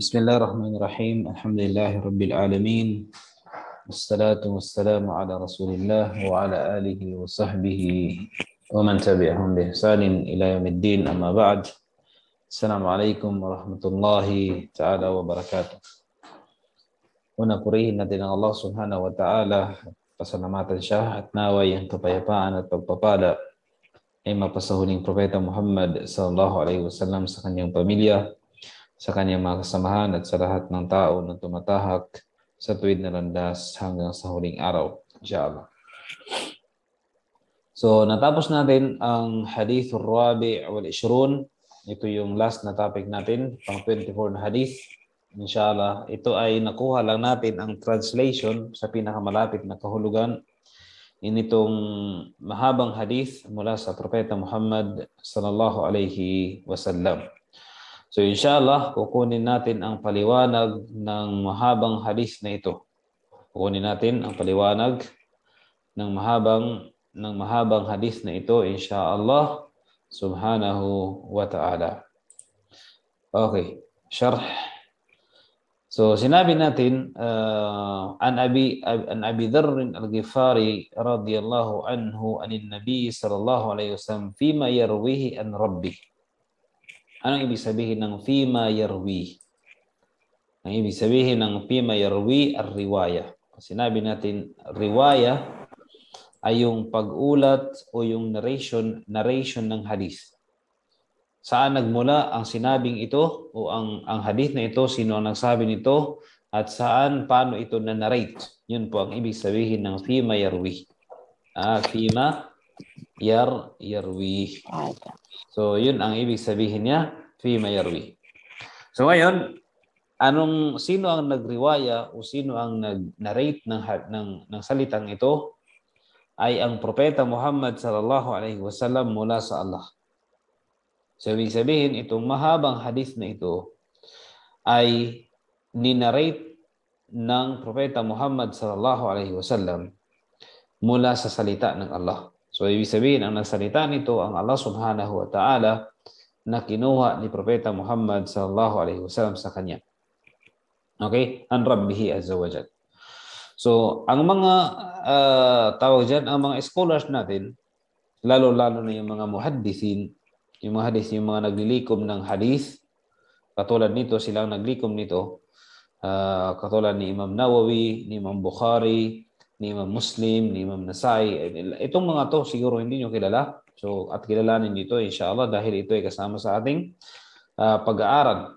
بسم الله الرحمن الرحيم الحمد لله رب العالمين والصلاة والسلام على رسول الله وعلى آله وصحبه ومن تبعهم بإحسان إلى يوم الدين أما بعد السلام عليكم ورحمة الله تعالى وبركاته هنا قريه نتنا الله سبحانه وتعالى فسلامات شاهدنا وينتطيبا عن التطبال إما فسهولين محمد صلى الله عليه وسلم سخن يوم sa kanyang mga kasamahan at sa lahat ng tao na tumatahak sa tuwid na landas hanggang sa huling araw. Java. So natapos natin ang hadith rabi wal ishrun. Ito yung last na topic natin, pang 24 na hadith. Inshallah, ito ay nakuha lang natin ang translation sa pinakamalapit na kahulugan initong mahabang hadith mula sa Propeta Muhammad sallallahu alaihi wasallam. So inshallah, kukunin natin ang paliwanag ng mahabang hadis na ito. Kukunin natin ang paliwanag ng mahabang ng mahabang hadis na ito inshallah subhanahu wa ta'ala. Okay, sharh. So sinabi natin uh, an Abi an Abi Dharr al-Ghifari radhiyallahu anhu anin Nabi sallallahu alayhi wasallam fima yarwihi an rabbih. Anong ibig sabihin ng fima yarwi? Ang ibig sabihin ng fima yarwi ar-riwaya. Sinabi natin riwaya ay yung pag-ulat o yung narration narration ng hadith. Saan nagmula ang sinabing ito o ang ang hadith na ito, sino ang nagsabi nito at saan paano ito na narrate? Yun po ang ibig sabihin ng fima yarwi. Ah, fima yar yarwi. So, yun ang ibig sabihin niya, fi mayarwi. So, ngayon, anong sino ang nagriwaya o sino ang nag-narrate ng, ng, ng salitang ito ay ang propeta Muhammad sallallahu alaihi wasallam mula sa Allah. So, ibig sabihin, itong mahabang hadith na ito ay ninarate ng propeta Muhammad sallallahu alaihi wasallam mula sa salita ng Allah. So ibig sabihin, ang nagsalita nito ang Allah subhanahu wa ta'ala na kinuha ni Propeta Muhammad sallallahu alaihi wasallam sa kanya. Okay? Ang Rabbihi Azza wa Jal. So, ang mga uh, tawag dyan, ang mga scholars natin, lalo-lalo na yung mga muhaddithin, yung mga hadith, yung mga naglilikom ng hadith, katulad nito, silang naglikom nito, uh, katulad ni Imam Nawawi, ni Imam Bukhari, Nimam Muslim, Nimam Nasai. Itong mga to siguro hindi nyo kilala. So at kilalanin dito inshallah dahil ito ay kasama sa ating uh, pag-aaral.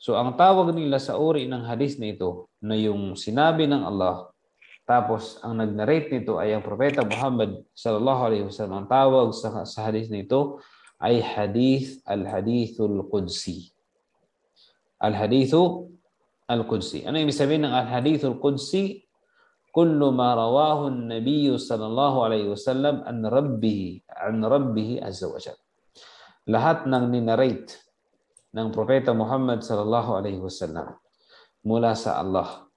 So ang tawag nila sa uri ng hadis na ito na yung sinabi ng Allah tapos ang nag-narrate nito ay ang propeta Muhammad sallallahu alaihi wasallam. Ang tawag sa, sa hadis nito ay hadith al-hadithul qudsi. Al-hadithu al-qudsi. Ano ibig sabihin ng al-hadithul qudsi? kullu ma rawahu an-nabiy sallallahu alaihi wasallam an rabbih an rabbih azza wa Lahat ng ninarate ng propeta Muhammad sallallahu alaihi wasallam mula sa Allah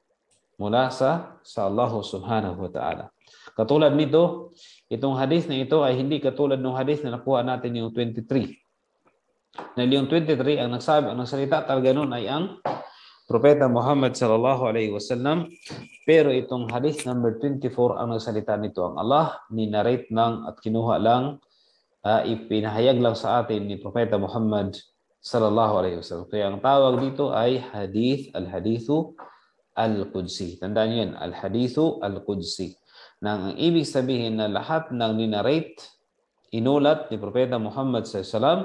mula sa sa Allah subhanahu wa ta'ala. Katulad nito, itong hadith na ito ay hindi katulad ng hadith na nakuha natin yung 23. Na yung 23 ang nagsabi, ang nagsalita talaga noon ay ang Propeta Muhammad sallallahu alaihi wasallam. Pero itong hadith number 24 ang nagsalita nito ang Allah, ni narrate ng at kinuha lang, uh, ipinahayag lang sa atin ni Propeta Muhammad sallallahu alaihi wasallam. Kaya ang tawag dito ay hadith, al-hadithu al-Qudsi. Tandaan niyo yan, al-hadithu al-Qudsi. Nang ang ibig sabihin na lahat ng ninarate, inulat ni Propeta Muhammad sallallahu alaihi wasallam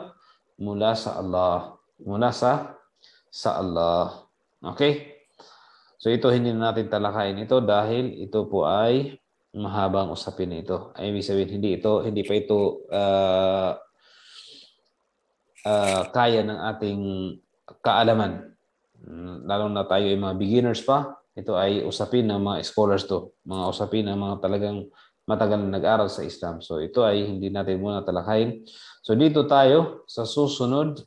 mula sa Allah, mula sa sa Allah. Okay? So ito hindi na natin talakayin ito dahil ito po ay mahabang usapin ito. Ay ibig sabihin hindi ito hindi pa ito uh, uh, kaya ng ating kaalaman. Hmm, lalo na tayo ay mga beginners pa. Ito ay usapin ng mga scholars to, mga usapin ng mga talagang matagal na nag-aral sa Islam. So ito ay hindi natin muna talakayin. So dito tayo sa susunod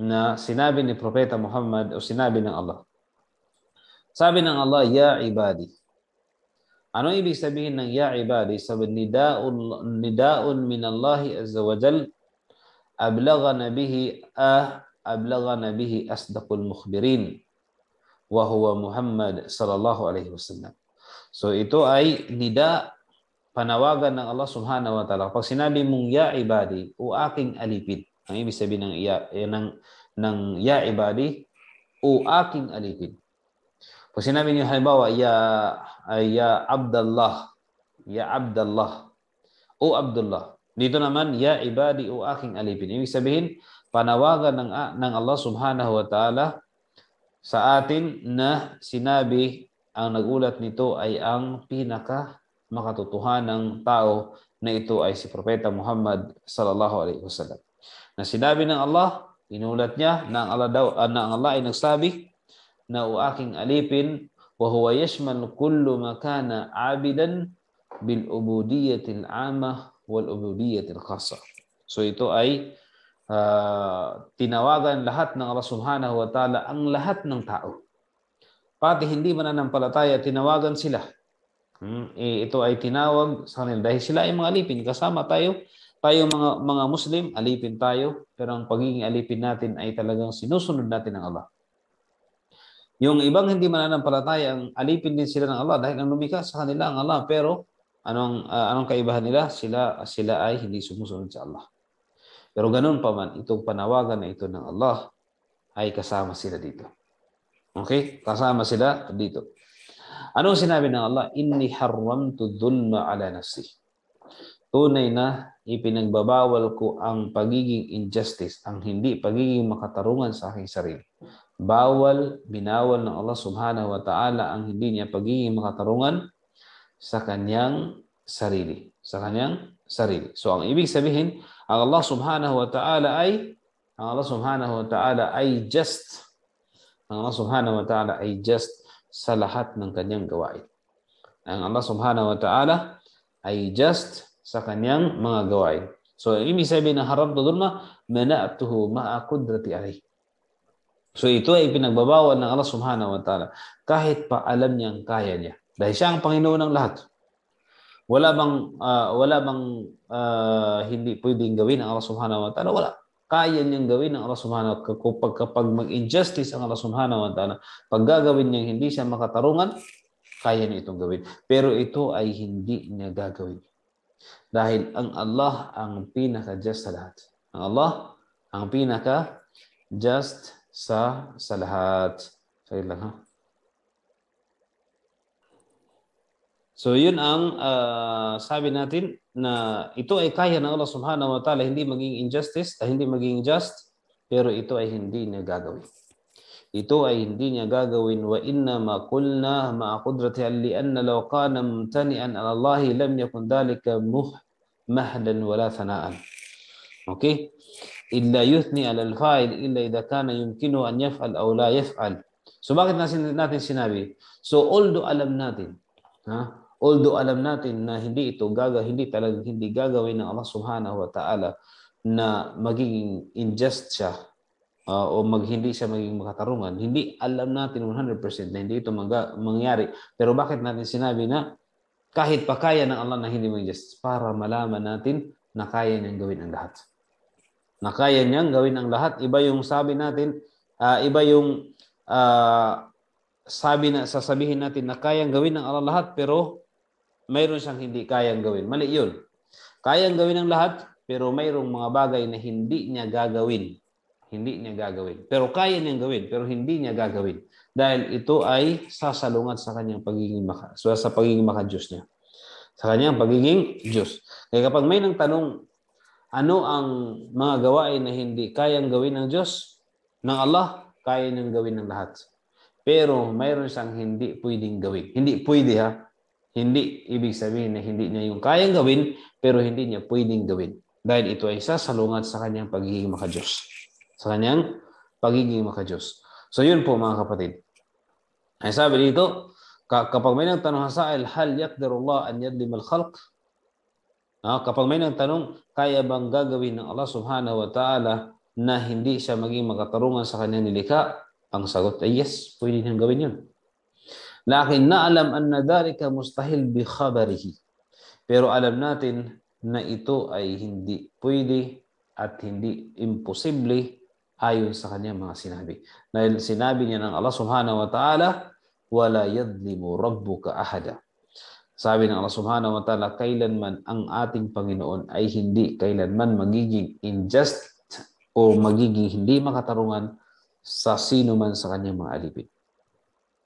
na sinabi ni Propeta Muhammad o sinabi ng Allah. Sabi ng Allah, Ya ibadi. Ano ibig sabihin ng Ya ibadi? Sabi, nidaun, nidaun min Allah Azza wa Jal ablagana bihi ah ablagana bihi asdaqul mukhbirin wa huwa Muhammad sallallahu alaihi wasallam. So ito ay nida panawagan ng Allah subhanahu wa ta'ala. Pag sinabi mong ya ibadi o aking alipid, ang ibig sabihin ng iya eh, ng ng ya ibadi o aking alipin. Pag sinabi niyo halimbawa ya ya Abdullah, ya Abdullah o Abdullah. Dito naman ya ibadi o aking alipin. Ibig sabihin panawagan ng ng Allah Subhanahu wa Ta'ala sa atin na sinabi ang nagulat nito ay ang pinaka makatotohanan ng tao na ito ay si Propeta Muhammad sallallahu alaihi wasallam na sinabi ng Allah, inulat niya na ang Allah, daw, ah, na ang Allah ay nagsabi na uaking alipin wa huwa yashmal kullu makana abidan bil ubudiyyati al-amma wal ubudiyyati al-khassa. So ito ay uh, tinawagan lahat ng Allah Subhanahu wa Ta'ala ang lahat ng tao. Pati hindi man mananampalataya, tinawagan sila. Hmm, eh, ito ay tinawag sa kanila dahil sila ay mga alipin kasama tayo tayo mga mga Muslim, alipin tayo, pero ang pagiging alipin natin ay talagang sinusunod natin ang Allah. Yung ibang hindi mananampalataya, ang alipin din sila ng Allah dahil ang lumikha sa kanila ang Allah, pero anong uh, anong kaibahan nila? Sila sila ay hindi sumusunod sa Allah. Pero ganun pa man, itong panawagan na ito ng Allah ay kasama sila dito. Okay? Kasama sila dito. Ano sinabi ng Allah? Inni haramtu dhulma ala nafsi. Tunay na ipinagbabawal ko ang pagiging injustice, ang hindi pagiging makatarungan sa aking sarili. Bawal, binawal ng Allah subhanahu wa ta'ala ang hindi niya pagiging makatarungan sa kanyang sarili. Sa kanyang sarili. So ang ibig sabihin, ang Allah subhanahu wa ta'ala ay ang Allah subhanahu wa ta'ala ay just. Ang Allah subhanahu wa ta'ala ay just sa lahat ng kanyang gawain. Ang Allah subhanahu wa ta'ala ay just sa kanyang mga gawain. So, ibig sabihin ng harap na dhulma, mana'tuhu ma'a kudrati alayh. So, ito ay pinagbabawan ng Allah subhanahu wa ta'ala. Kahit pa alam niyang kaya niya. Dahil siya ang Panginoon ng lahat. Wala bang uh, wala bang uh, hindi pwedeng gawin ng Allah Subhanahu wa Ta'ala? Wala. Kaya niyang gawin ng Allah Subhanahu wa Ta'ala. Kapag, kapag mag-injustice ang Allah Subhanahu wa Ta'ala, pag gagawin niyang hindi siya makatarungan, kaya niya itong gawin. Pero ito ay hindi niya gagawin. Dahil ang Allah ang pinaka-just sa lahat. Ang Allah ang pinaka-just sa sa lahat. Sorry lang ha. So yun ang uh, sabi natin na ito ay kaya ng Allah subhanahu wa ta'ala hindi maging injustice, ay hindi maging just, pero ito ay hindi niya gagawin. Ito ay hindi niya gagawin wa inna ma qulna ma qudrati li anna law kana mumtani'an ala Allah lam yakun dhalika muh مهلا ولا ثناء أوكي إلا يثني على الفاعل إلا إذا كان يمكنه أن يفعل أو لا يفعل So bakit natin, natin sinabi? So although alam natin, ha? although alam natin na hindi ito gaga, hindi talaga hindi gagawin ng Allah Subhanahu wa Ta'ala na magiging unjust siya uh, o mag, hindi siya magiging makatarungan, hindi alam natin 100% na hindi ito mangga, mangyari. Pero bakit natin sinabi na kahit pa kaya ng Allah na hindi mag-adjust para malaman natin na kaya niyang gawin ang lahat. Na kaya niyang gawin ang lahat. Iba yung sabi natin, uh, iba yung uh, sabi na sasabihin natin na kayang gawin ng Allah lahat pero mayroon siyang hindi kayang gawin. Mali yun. Kayang gawin ng lahat pero mayroong mga bagay na hindi niya gagawin hindi niya gagawin. Pero kaya niyang gawin, pero hindi niya gagawin. Dahil ito ay sasalungat sa kanyang pagiging maka, so sa pagiging maka-Diyos niya. Sa kanyang pagiging Diyos. Kaya kapag may nang tanong, ano ang mga gawain na hindi kayang gawin ng Diyos, ng Allah, kaya niyang gawin ng lahat. Pero mayroon siyang hindi pwedeng gawin. Hindi pwede ha. Hindi ibig sabihin na hindi niya yung kayang gawin, pero hindi niya pwedeng gawin. Dahil ito ay sasalungat sa kanyang pagiging maka-Diyos sa kanyang pagiging makajos. So yun po mga kapatid. Ay sabi dito, kapag may nang tanong sa'il, hal yakdarullah an yadlim al-khalq? Ah, kapag may nang tanong, kaya bang gagawin ng Allah subhanahu wa ta'ala na hindi siya maging makatarungan sa kanyang nilika? Ang sagot ay yes, pwede niyang gawin yun. Lakin na na'alam anna dhalika mustahil bi khabarihi. Pero alam natin na ito ay hindi pwede at hindi imposible ayon sa kanyang mga sinabi. Dahil sinabi niya ng Allah subhanahu wa ta'ala, wala yadlimu rabbuka ahada. Sabi ng Allah subhanahu wa ta'ala, kailanman ang ating Panginoon ay hindi kailanman magiging unjust o magiging hindi makatarungan sa sino man sa kanyang mga alipin.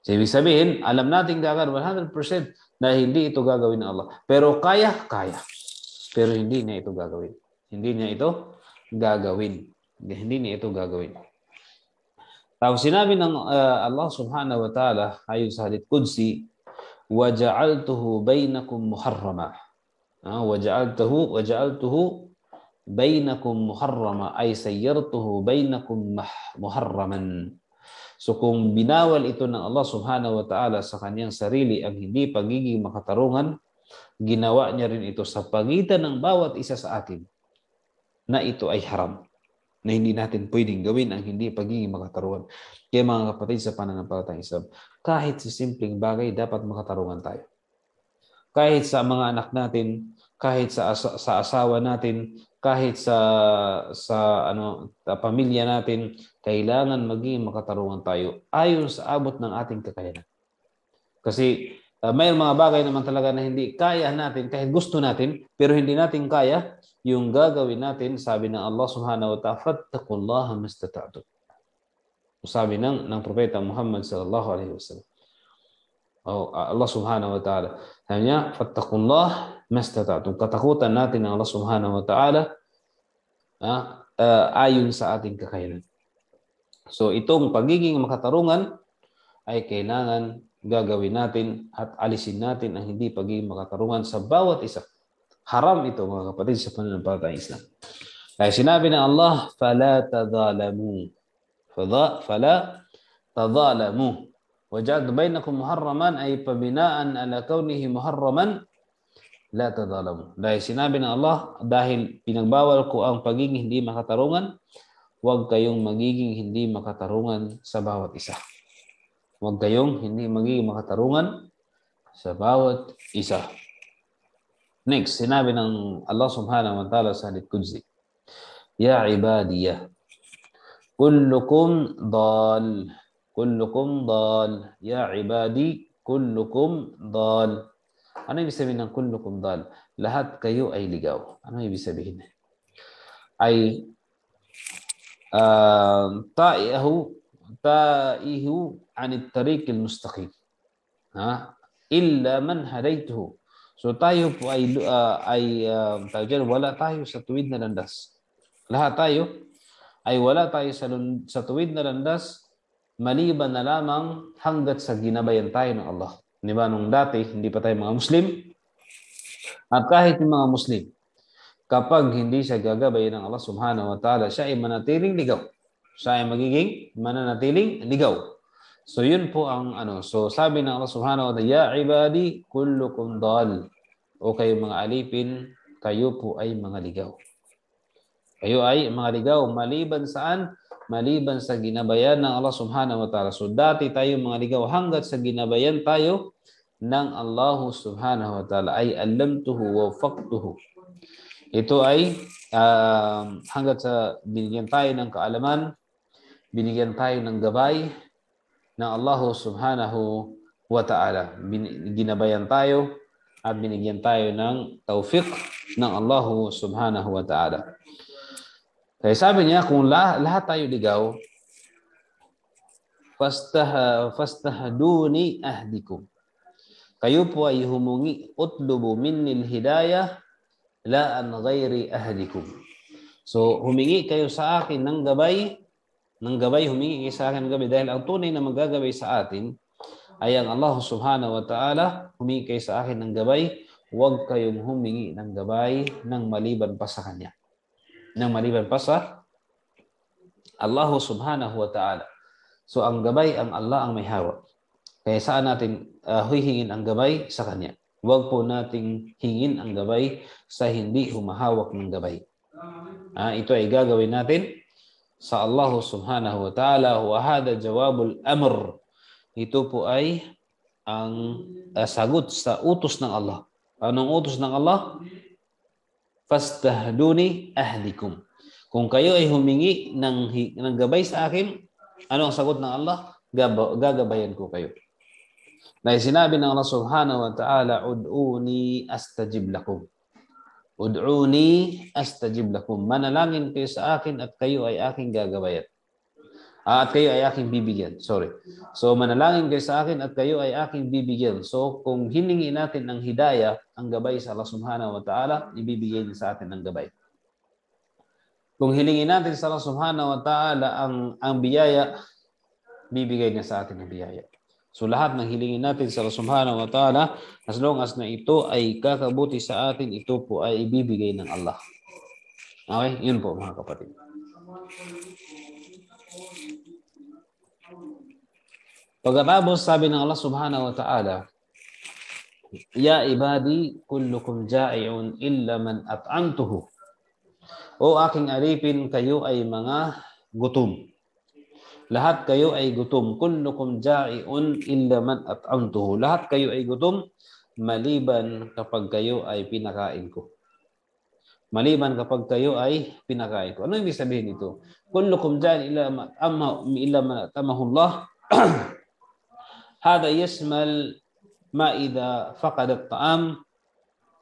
So, ibig sabihin, alam natin gagawin 100% na hindi ito gagawin ng Allah. Pero kaya, kaya. Pero hindi niya ito gagawin. Hindi niya ito gagawin. Hindi niya ito gagawin. Tapos sinabi ng uh, Allah subhanahu wa ta'ala ayon sa hadith Qudsi, وَجَعَلْتُهُ بَيْنَكُمْ مُحَرَّمًا uh, وَجَعَلْتُهُ وَجَعَلْتُهُ بَيْنَكُمْ مُحَرَّمًا ay sayyartuhu bainakum muharraman. So kung binawal ito ng Allah subhanahu wa ta'ala sa kanyang sarili ang hindi pagiging makatarungan, ginawa niya rin ito sa pagitan ng bawat isa sa atin na ito ay haram na hindi natin pwedeng gawin ang hindi pagiging makatarungan. Kaya mga kapatid sa pananampalatayang Islam, kahit sa simpleng bagay, dapat makatarungan tayo. Kahit sa mga anak natin, kahit sa, asa, sa asawa natin, kahit sa sa ano sa pamilya natin, kailangan maging makatarungan tayo ayon sa abot ng ating kakayanan. Kasi uh, ah, may mga bagay naman talaga na hindi kaya natin kahit gusto natin pero hindi natin kaya yung gagawin natin, sabi ng Allah subhanahu wa ta'ala, fattakullaha mastata'tum. Sabi ng, ng propeta Muhammad sallallahu alaihi wasallam. Oh, ah, Allah subhanahu wa ta'ala. Sabi niya, fattakullah mastata'tum. Katakutan natin ng Allah subhanahu wa ta'ala ah, uh, ayon sa ating kakayanan. So itong pagiging makatarungan ay kailangan gagawin natin at alisin natin ang hindi pagiging makatarungan sa bawat isa Haram ito mga kapatid sa pananampalataya ng Islam. Kaya sinabi ng Allah, "Fala فَلَا تَظَالَمُوا fala تَظَالَمُوا Wajad bainakum muharraman ay pabinaan ala kaunihi muharraman la tadalamu. Dahil sinabi ng Allah, dahil pinagbawal ko ang pagiging hindi makatarungan, huwag kayong magiging hindi makatarungan sa bawat isa. Huwag kayong hindi magiging makatarungan sa bawat isa. Next, sinabi Allah subhanahu wa ta'ala sa Qudsi. Ya ibadiyah. Kullukum dal. Kullukum dal. Ya ibadi kullukum dal. Ano ibig sabihin ng kullukum dal? Lahat kayo ay ligaw. Ano ibig sabihin? Ay uh, ta'ihu ta'ihu anit tariq al-mustaqim. Ha? Illa man hadaytuhu So tayo po ay uh, ay uh, ah, tayo wala tayo sa tuwid na landas. Lahat tayo ay wala tayo sa, sa tuwid na landas maliban na lamang hanggat sa ginabayan tayo ng Allah. Di ba? Nung dati, hindi pa tayo mga Muslim. At kahit yung mga Muslim, kapag hindi siya gagabay ng Allah subhanahu wa ta'ala, siya ay manatiling ligaw. Siya ay magiging mananatiling ligaw. So yun po ang ano. So sabi ng Allah Subhanahu wa Ta'ala, "Ya ibadi, kullukum dal." O kayo mga alipin, kayo po ay mga ligaw. Kayo ay mga ligaw maliban saan? Maliban sa ginabayan ng Allah Subhanahu wa Ta'ala. So dati tayo mga ligaw hanggat sa ginabayan tayo ng Allah Subhanahu wa Ta'ala ay alamtuhu wa faqtuhu. Ito ay uh, hanggat sa binigyan tayo ng kaalaman, binigyan tayo ng gabay, na Allah subhanahu wa ta'ala. Ginabayan tayo at binigyan tayo ng tawfiq ng Allah subhanahu wa ta'ala. Kaya sabi niya, kung lah- lahat tayo ligaw, fastah fastahduni ahdikum. Kayo po ay humungi, utlubu minni hidayah la an ghairi ahdikum. So humingi kayo sa akin ng gabay ng gabay humingi kayo sa akin ng gabay dahil ang tunay na magagabay sa atin ay ang Allah subhanahu wa ta'ala humingi kayo sa akin ng gabay huwag kayong humingi ng gabay ng maliban pa sa Kanya ng maliban pa sa Allah subhanahu wa ta'ala so ang gabay ang Allah ang may hawak kaya saan natin uh, ah, hihingin ang gabay sa Kanya huwag po nating hingin ang gabay sa hindi humahawak ng gabay ah, ito ay gagawin natin sa Allah subhanahu wa ta'ala wa hada jawabul amr. Ito po ay ang ah, sagot sa utos ng Allah. Anong utos ng Allah? Fastahduni ahlikum. Kung kayo ay humingi ng, ng gabay sa akin, ano ang sagot ng Allah? gagabayan ko kayo. Na sinabi ng Allah subhanahu wa ta'ala, Ud'uni astajib lakum. Ud'uni astajib lakum. Manalangin kayo sa akin at kayo ay aking gagabayan. Ah, at kayo ay aking bibigyan. Sorry. So manalangin kayo sa akin at kayo ay aking bibigyan. So kung hiningin natin ng hidayah, ang gabay sa Allah Subhanahu wa Ta'ala, ibibigay niya sa atin ng gabay. Kung hilingin natin sa Allah Subhanahu wa Ta'ala ang ang biyaya, bibigay niya sa atin ng biyaya. So lahat ng hilingin natin sa Allah Subhanahu wa Ta'ala, as long as na ito ay kakabuti sa atin, ito po ay ibibigay ng Allah. Okay? Yun po mga kapatid. Pagkatapos sabi ng Allah Subhanahu wa Ta'ala, Ya ibadi, kullukum ja'i'un illa man at'amtuhu. O aking alipin, kayo ay mga gutom. Lahat kayo ay gutom. Kullukum ja'iun illa man at'amtuhu. Lahat kayo ay gutom maliban kapag kayo ay pinakain ko. Maliban kapag kayo ay pinakain ko. Ano ibig sabihin nito? Kullukum ja'in illa man at'amahu Allah. Hada yasmal ma'ida faqadat ta'am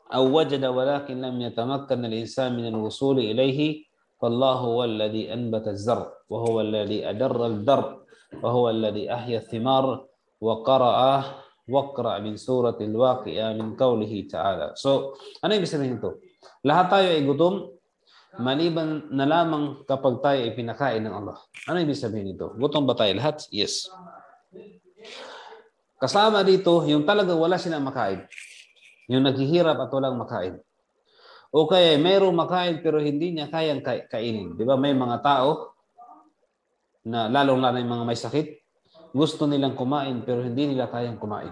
walakin lam yatamakkan al يتمكن min al الوصول ilayhi فالله هو الذي أنبت الزرع وهو الذي أدر الدر وهو الذي أحيا الثمار وقرأ وقرأ من سورة الواقعة من قوله تعالى So, ano ibig sabihin ito? Lahat tayo ay gutom maliban na lamang kapag tayo ay pinakain ng Allah. Ano ibig sabihin nito? Gutom ba tayo lahat? Yes. Kasama dito, yung talaga wala silang makain. Yung naghihirap at walang makain. O kaya mayroong makain pero hindi niya kayang kainin. Di ba? May mga tao na lalong lalo yung mga may sakit, gusto nilang kumain pero hindi nila kayang kumain.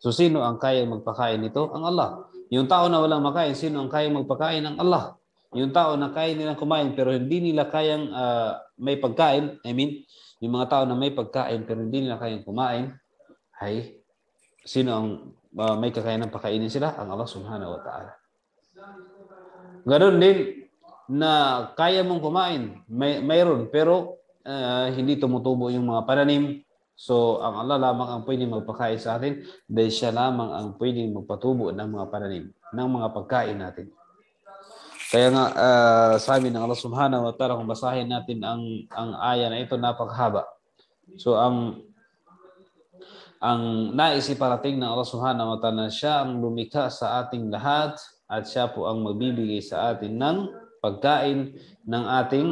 So sino ang kayang magpakain nito? Ang Allah. Yung tao na walang makain, sino ang kayang magpakain? Ang Allah. Yung tao na kaya nilang kumain pero hindi nila kayang uh, may pagkain, I mean, yung mga tao na may pagkain pero hindi nila kayang kumain, ay sino ang uh, may kakayanang pakainin sila? Ang Allah subhanahu wa ta'ala. Ganun din na kaya mong kumain, may mayroon pero uh, hindi tumutubo yung mga pananim. So ang Allah lamang ang pwedeng magpakain sa atin dahil siya lamang ang pwedeng magpatubo ng mga pananim, ng mga pagkain natin. Kaya nga uh, ah, sabi ng Allah Subhanahu wa Ta'ala kung basahin natin ang ang aya na ito napakahaba. So ang ang nais iparating ng Allah Subhanahu wa Ta'ala siya ang lumikha sa ating lahat at siya po ang magbibigay sa atin ng pagkain ng ating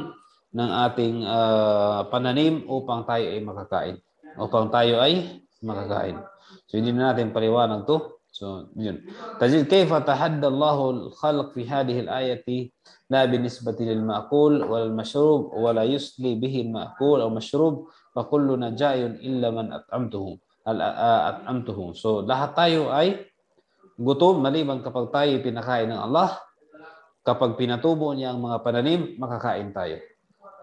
ng ating uh, pananim upang tayo ay makakain. Upang tayo ay makakain. So hindi na natin paliwanag to. So yun. Tajid kayfa tahadda Allahu al-khalq fi hadhihi al-ayati la binisbati lil ma'kul wal mashrub wa la yusli bihi makul aw mashrub fa kullu najayun illa man at'amtuhu al at'amtuhu. So lahat tayo ay gutom maliban kapag tayo pinakain ng Allah, kapag pinatubo niya ang mga pananim, makakain tayo.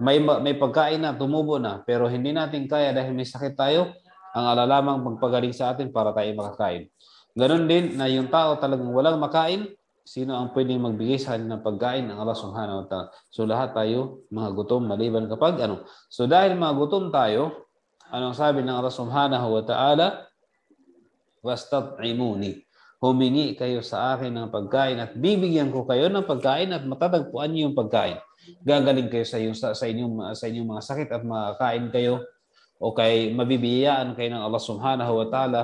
May, may pagkain na, tumubo na, pero hindi natin kaya dahil may sakit tayo, ang alalamang pagpagaling sa atin para tayo makakain. Ganon din na yung tao talagang walang makain, sino ang pwedeng magbigay sa kanya ng pagkain ng Allah Subhanahu wa Ta'ala. So lahat tayo mga gutom maliban kapag ano. So dahil mga gutom tayo, anong sabi ng Allah Subhanahu wa Ta'ala? Wastat'imuni humingi kayo sa akin ng pagkain at bibigyan ko kayo ng pagkain at matatagpuan niyo yung pagkain. Gagaling kayo sa inyong sa, inyong sa inyong mga sakit at makakain kayo o kay mabibiyayaan kayo ng Allah Subhanahu wa Ta'ala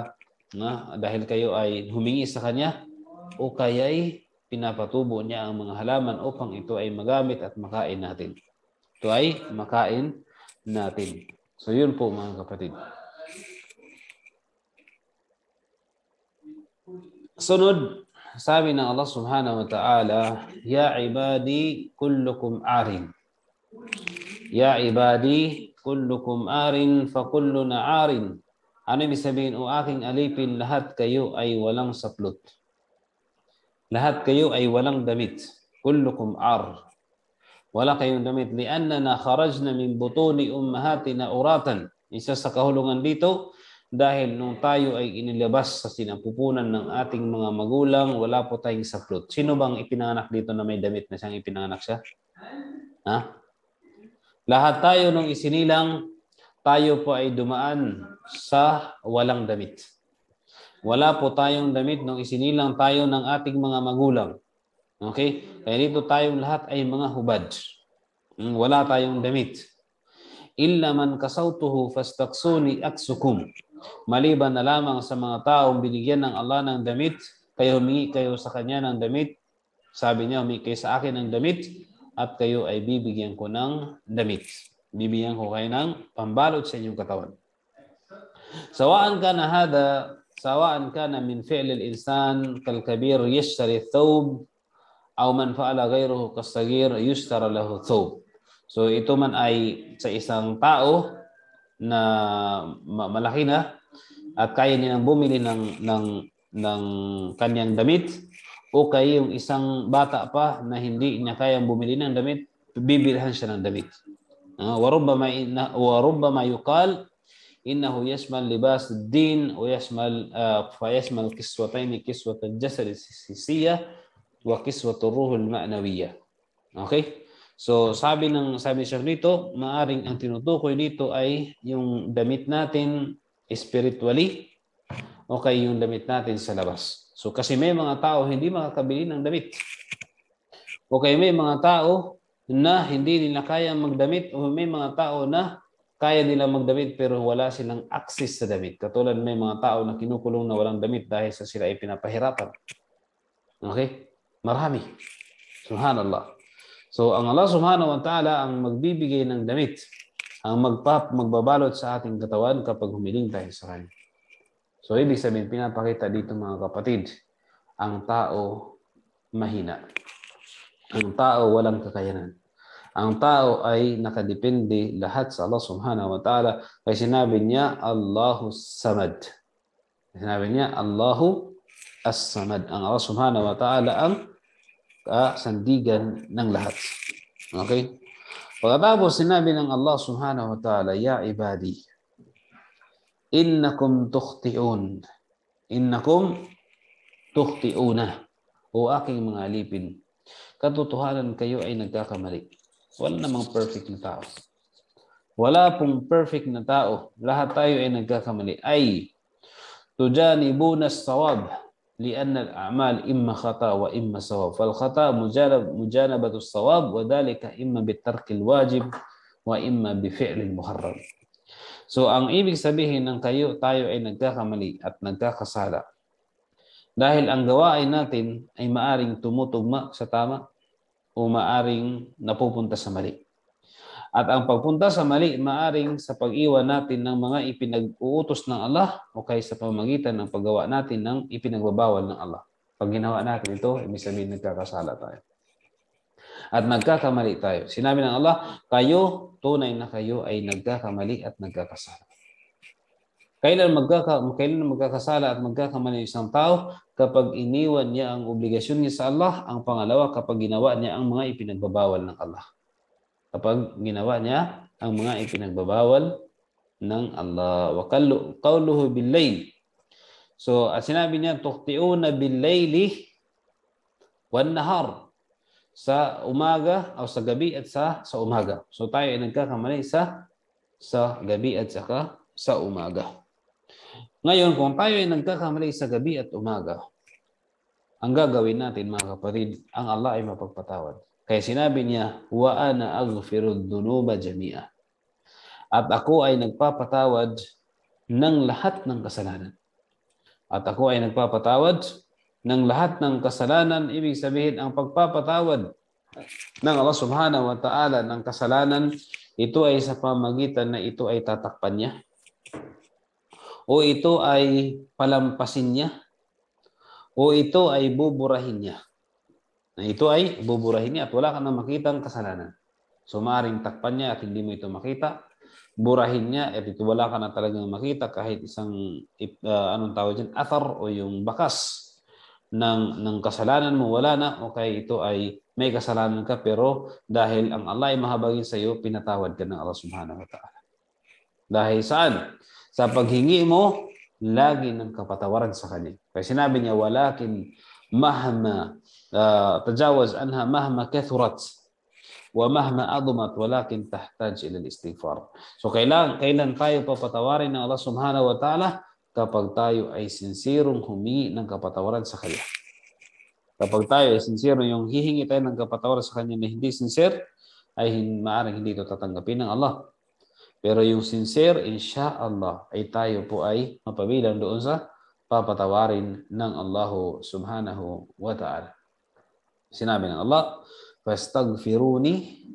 na dahil kayo ay humingi sa kanya o kaya'y pinapatubo niya ang mga halaman upang ito ay magamit at makain natin. Ito ay makain natin. So yun po mga kapatid. Sunod, sabi ng Allah subhanahu wa ta'ala, Ya ibadi kullukum arin. Ya ibadi kullukum arin fa kulluna arin. Ano ibig sabihin? O aking alipin, lahat kayo ay walang saplot. Lahat kayo ay walang damit. Kullukum ar. Wala kayong damit. Liannana kharajna min butuni ummahatina uratan. Isa sa kahulungan dito, dahil nung tayo ay inilabas sa sinapupunan ng ating mga magulang, wala po tayong saplot. Sino bang ipinanganak dito na may damit na siyang ipinanganak siya? Ha? Lahat tayo nung isinilang, tayo po ay dumaan sa walang damit. Wala po tayong damit nung isinilang tayo ng ating mga magulang. Okay? Kaya dito tayong lahat ay mga hubad. Hmm, wala tayong damit. Illa man kasautuhu fastaksuni aksukum maliban na lamang sa mga taong binigyan ng Allah ng damit, kayo humingi kayo sa kanya ng damit. Sabi niya, humingi kayo sa akin ng damit at kayo ay bibigyan ko ng damit. Bibigyan ko kayo ng pambalot sa inyong katawan. Sawaan ka na hada, sawaan ka na min fi'l al-insan kal-kabir yashtari thawb aw man fa'ala ghayruhu kas-sagir yushtara lahu thawb. So ito man ay sa isang tao na malaki na at kaya niya nang bumili ng ng ng kanyang damit o kaya yung isang bata pa na hindi niya kayang bumili ng damit bibilhan siya ng damit uh, ah, warubbama inna warubbama yuqal innahu yashmal libas ad-din wa yashmal uh, fa yashmal kiswatayn kiswat al-jasad al-hissiyah wa kiswat ar-ruh al-ma'nawiyyah okay So sabi ng sabi siya dito, maaring ang tinutukoy dito ay yung damit natin spiritually o kay yung damit natin sa labas. So kasi may mga tao hindi makakabili ng damit. O kaya may mga tao na hindi nila kaya magdamit o may mga tao na kaya nila magdamit pero wala silang access sa damit. Katulad may mga tao na kinukulong na walang damit dahil sa sila ay pinapahirapan. Okay? Marami. Subhanallah. So ang Allah subhanahu wa ta'ala ang magbibigay ng damit, ang magpap, magbabalot sa ating katawan kapag humiling tayo sa Kanya. So ibig sabihin, pinapakita dito mga kapatid, ang tao mahina. Ang tao walang kakayanan. Ang tao ay nakadepende lahat sa Allah subhanahu wa ta'ala. Kaya sinabi niya, Allahu samad. Sinabi niya, Allahu as-samad. Ang Allah subhanahu wa ta'ala ang uh, sandigan ng lahat. Okay? Pagkatapos sinabi ng Allah subhanahu wa ta'ala, Ya ibadi, innakum tukhtiun. Innakum tukhtiuna. O aking mga alipin. Katotohanan kayo ay nagkakamali. Wala namang perfect na tao. Wala pong perfect na tao. Lahat tayo ay nagkakamali. Ay, tujanibuna sawab لأن الأعمال إما خطأ وإما صواب فالخطأ مجانبة الصواب وذلك إما بالترك الواجب وإما بفعل المحرم So ang ibig sabihin ng tayo, tayo ay nagkakamali at nagkakasala. Dahil ang gawain natin ay maaring tumutugma sa tama o maaring napupunta sa mali. At ang pagpunta sa mali, maaring sa pag-iwan natin ng mga ipinag-uutos ng Allah o kay sa pamagitan ng paggawa natin ng ipinagbabawal ng Allah. Pag ginawa natin ito, ibig sabihin nagkakasala tayo. At nagkakamali tayo. Sinabi ng Allah, kayo, tunay na kayo ay nagkakamali at nagkakasala. Kailan, magkaka, kailan magkakasala at magkakamali isang tao? Kapag iniwan niya ang obligasyon niya sa Allah. Ang pangalawa, kapag ginawa niya ang mga ipinagbabawal ng Allah kapag ginawa niya ang mga ipinagbabawal ng Allah. Wa qawluhu bil-layl. So, sinabi niya, tuktiuna bil-layli wan-nahar sa umaga o sa gabi at sa sa umaga. So tayo ay nagkakamali sa sa gabi at saka sa umaga. Ngayon, kung tayo ay nagkakamali sa gabi at umaga, ang gagawin natin mga kapatid, ang Allah ay mapagpatawad. Kaya sinabi niya, wa ana aghfiru dhunuba jami'a. At ako ay nagpapatawad ng lahat ng kasalanan. At ako ay nagpapatawad ng lahat ng kasalanan. Ibig sabihin, ang pagpapatawad ng Allah subhanahu wa ta'ala ng kasalanan, ito ay sa pamagitan na ito ay tatakpan niya. O ito ay palampasin niya. O ito ay buburahin niya na ito ay buburahin niya at wala ka na makitang kasalanan. So maaaring takpan niya at hindi mo ito makita. Burahin niya at ito wala ka na talagang makita kahit isang uh, anong tawag diyan athar o yung bakas ng ng kasalanan mo wala na o kaya ito ay may kasalanan ka pero dahil ang Allah ay mahabagin sa iyo pinatawad ka ng Allah Subhanahu wa taala. Dahil saan? Sa paghingi mo lagi ng kapatawaran sa kanya. Kaya sinabi niya walakin مهما تجاوز عنها مهما كثرت ومهما adumat walakin tahtaj ila istighfar. So kailan kailan tayo papatawarin ng Allah Subhanahu wa Ta'ala kapag tayo ay sincerong humingi ng kapatawaran sa kanya. Kapag tayo ay sincere yung hihingi tayo ng kapatawaran sa kanya na hindi sincere ay maaaring hindi ito tatanggapin ng Allah. Pero yung sincere, insya Allah, ay tayo po ay mapabilang doon sa papatawarin ng Allah subhanahu wa ta'ala. Sinabi ng Allah, Fastaghfiruni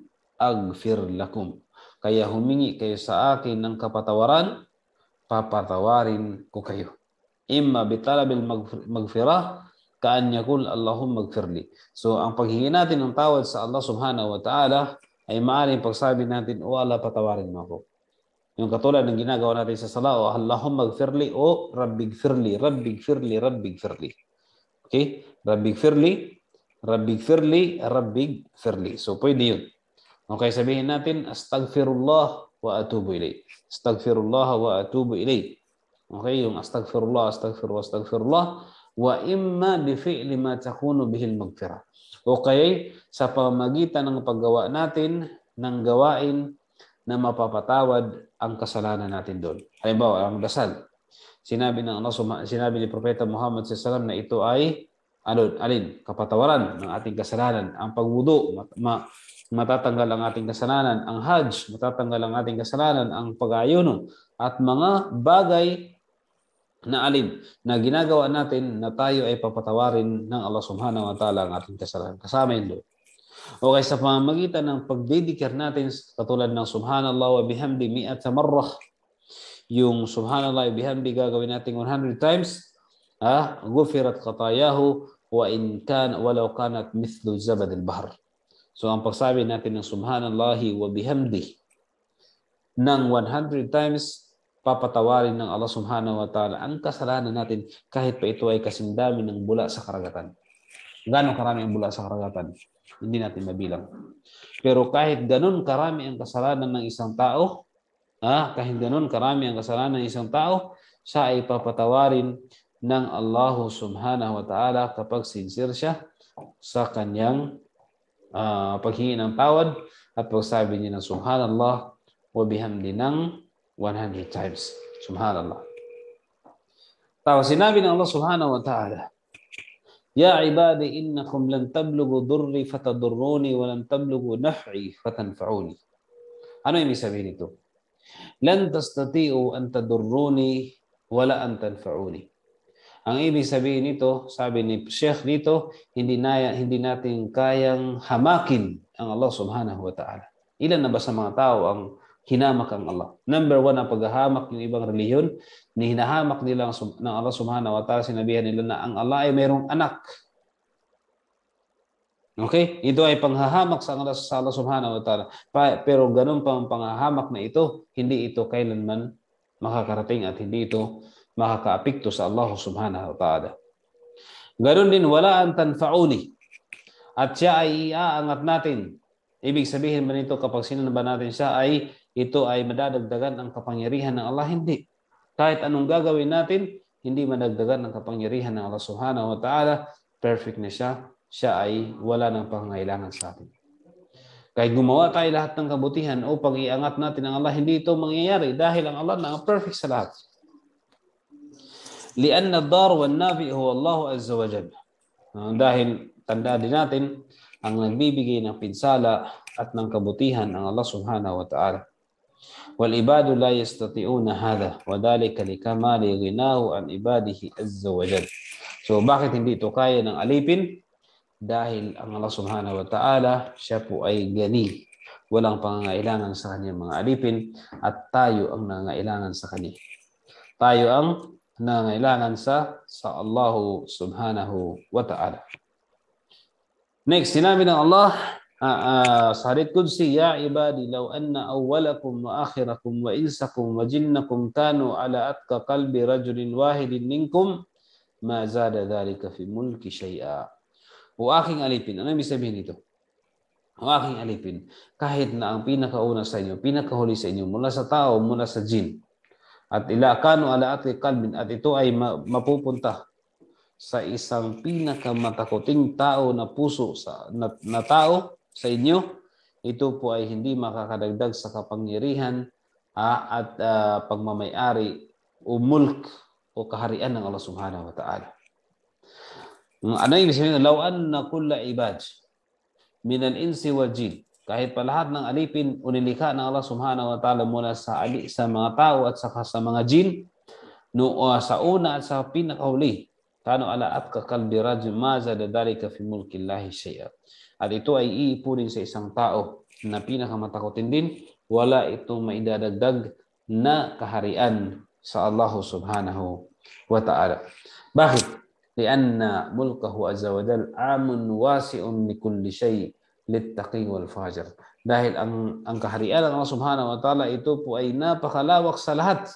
agfir lakum. Kaya humingi kayo sa akin ng kapatawaran, papatawarin ko kayo. Imma bitalabil magfirah, kaan yakul Allahumma magfirli. So, ang paghingi natin ng tawad sa Allah subhanahu wa ta'ala ay maaaring pagsabi natin, O Allah, patawarin mo ako. Yung katulad ng ginagawa natin sa sala, o oh, Allahumma gfirli o oh, Rabbi gfirli, Rabbi gfirli, Rabbi gfirli. Okay? Rabbi gfirli, Rabbi gfirli, Rabbi gfirli. So pwede yun. Okay, sabihin natin, Astaghfirullah wa atubu ilay. Astaghfirullah wa atubu ilay. Okay, yung astagfirullah, astagfirullah, Astaghfirullah. Wa imma bi fi'li ma takunu bihil magfira. Okay, sa pamagitan ng paggawa natin ng gawain na mapapatawad ang kasalanan natin doon. Halimbawa, ang dasal. Sinabi ng Allah, sinabi ni Propeta Muhammad SAW na ito ay alin, alin kapatawaran ng ating kasalanan. Ang pagwudu, mat, ma, matatanggal ang ating kasalanan. Ang hajj, matatanggal ang ating kasalanan. Ang pag-ayuno at mga bagay na alin na ginagawa natin na tayo ay papatawarin ng Allah Subhanahu wa Ta'ala ang ating kasalanan. Kasama yun doon. Okay, sa pamamagitan ng pagdedikar natin katulad ng Subhanallah wa bihamdi mi'at marrah. Yung Subhanallah wa bihamdi gagawin natin 100 times. Ha? Gufirat qatayahu wa in kan walau kanat mithlu zabad al-bahr. So ang pagsabi natin ng Subhanallah wa bihamdi ng 100 times papatawarin ng Allah Subhanahu wa Ta'ala ang kasalanan natin kahit pa ito ay kasing dami ng bula sa karagatan. Gano'ng karami ang bula sa karagatan? Hindi natin mabilang. Pero kahit ganun karami ang kasalanan ng isang tao, ha? kahit ganun karami ang kasalanan ng isang tao, siya ay papatawarin ng Allah subhanahu wa ta'ala kapag sincere siya sa kanyang uh, paghingi ng tawad at pagsabi niya ng subhanallah wa bihamdi ng 100 times. Subhanallah. Tapos sinabi ng Allah subhanahu wa ta'ala, يا عبادي إنكم لن تبلغوا ضري فتضروني ولن تبلغوا نفعي فتنفعوني Ano ibig sabihin nito? Lan tastati'u an tadurruni wala an tanfa'uni. Ang ibig sabihin nito, sabi ni Sheikh dito, hindi na hindi natin kayang hamakin ang Allah Subhanahu wa Ta'ala. Ilan na ba sa mga tao ang hinamak ang Allah. Number one ang paghahamak ng ibang reliyon, ni hinahamak nila ng Allah subhanahu wa ta'ala, sinabihan nila na ang Allah ay mayroong anak. Okay? Ito ay panghahamak sa Allah, sa Allah subhanahu wa ta'ala. Pero ganun pa ang panghahamak na ito, hindi ito kailanman makakarating at hindi ito makakaapikto sa Allah subhanahu wa ta'ala. Ganun din, wala ang tanfauni. At siya ay iaangat natin. Ibig sabihin ba nito kapag sinanba natin siya ay ito ay madadagdagan ang kapangyarihan ng Allah? Hindi. Kahit anong gagawin natin, hindi madagdagan ang kapangyarihan ng Allah Subhanahu wa Ta'ala. Perfect na siya. Siya ay wala ng pangangailangan sa atin. Kahit gumawa tayo lahat ng kabutihan upang iangat natin ang Allah, hindi ito mangyayari dahil ang Allah na ang perfect sa lahat. لأن الدار والنافع هو الله عز وجل. Dahil tanda din natin ang nagbibigay ng pinsala at ng kabutihan ang Allah Subhanahu wa Ta'ala wal والعباد لا يستطيعون هذا وذلك لكمال غناه عن عباده عز وجل so bakit hindi ito kaya ng alipin dahil ang Allah Subhanahu wa Ta'ala siya po ay gani walang pangangailangan sa kanyang mga alipin at tayo ang nangangailangan sa kanya tayo ang nangangailangan sa sa Allah Subhanahu wa Ta'ala next sinabi ng Allah kudsi ah, ah, ya صارت قدسي يا عبادي لو أن أولكم وآخركم وإنسكم وجنكم tanu ala أتقى قلب rajulin wahidin minkum ma zada dhalika fi mulki shay'a O aking alipin. Ano ibig sabihin nito? O aking alipin. Kahit na ang pinakauna sa inyo, pinakahuli sa inyo, mula sa tao, mula sa jin, at ila kanu ala atli kalbin, at ito ay mapupunta sa isang pinakamatakoting tao na puso, sa, na, na tao sa inyo. Ito po ay hindi makakadagdag sa kapangyarihan ah, at ah, pagmamayari o mulk o kaharian ng Allah Subhanahu wa Ta'ala. Ano yung ibig sabihin? Law anna kulla ibad min al-insi wal jin. Kahit pa lahat ng alipin unilikha ng Allah Subhanahu wa Ta'ala mula sa ali sa mga tao at saka sa mga jin no uh, ah, sa una at sa pinakahuli kano ala at kakalbi rajul ma zada dalika fi mulkillahi shay'a at ito ay iipunin sa isang tao na pinakamatakotin din, wala itong maidadagdag na kaharian sa Allah subhanahu wa ta'ala. Bakit? لأن ملكه عز وجل عام واسع لكل شيء wal fajar. Dahil ang, ang kaharian ng Allah subhanahu wa ta'ala ito po ay napakalawak sa lahat.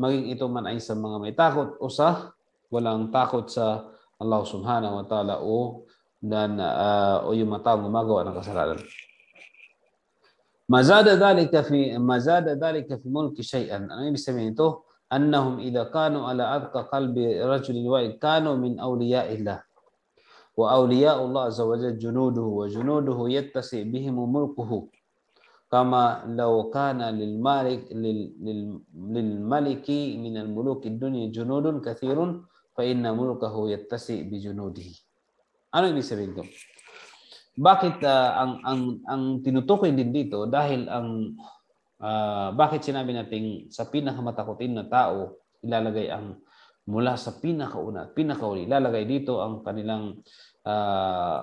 Maging ito man ay sa mga may takot o sa walang takot sa Allah subhanahu wa ta'ala o dan uh, uyu matangu magawa na kasalanan mazada dhalika fi mazada dhalika fi mulki shay'an ana bisemi itu annahum idza kanu ala adqa qalbi rajulin wa kanu min awliya'illah wa awliya'ullah azza wa jalla junuduhu wa junuduhu yattasi bihim mulkuhu كما لو كان للمالك للملك من الملوك الدنيا جنود كثير فإن ملكه يتسع بجنوده Ano ibig sabihin ko? Bakit uh, ang ang ang tinutukoy din dito dahil ang uh, bakit sinabi nating sa pinakamatakutin na tao ilalagay ang mula sa pinakauna, pinakauli, ilalagay dito ang kanilang uh,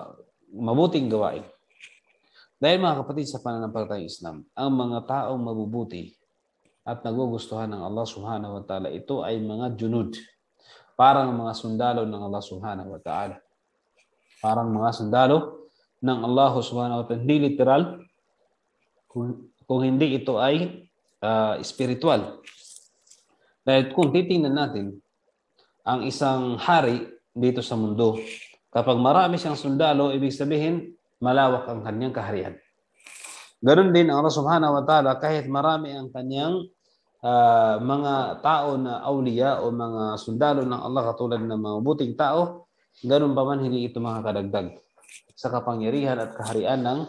mabuting gawain. Dahil mga kapatid sa pananampalatayang Islam, ang mga taong mabubuti at nagugustuhan ng Allah Subhanahu wa Ta'ala, ito ay mga junud, parang mga sundalo ng Allah Subhanahu wa Ta'ala parang mga sundalo ng Allah subhanahu wa ta'ala. Hindi literal, kung, kung hindi ito ay uh, spiritual. Dahil kung titingnan natin, ang isang hari dito sa mundo, kapag marami siyang sundalo, ibig sabihin, malawak ang kanyang kaharian. Ganun din ang Allah subhanahu wa ta'ala kahit marami ang kanyang uh, mga tao na awliya o mga sundalo ng Allah katulad ng mga buting tao, Ganun pa man hindi ito mga kadagdag sa kapangyarihan at kaharian ng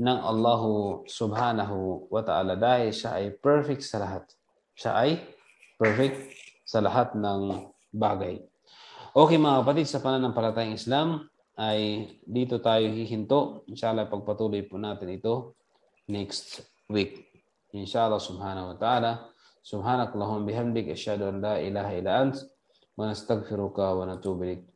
ng Allahu subhanahu wa ta'ala dahil siya ay perfect sa lahat. Siya ay perfect sa lahat ng bagay. Okay mga kapatid, sa pananampalatayang Islam ay dito tayo hihinto. Inshallah pagpatuloy po natin ito next week. Inshallah subhanahu wa ta'ala. Subhanak Allahum bihamdik. Ashadu an la ilaha ila ant. Wa nastaghfiruka wa natubu ilik.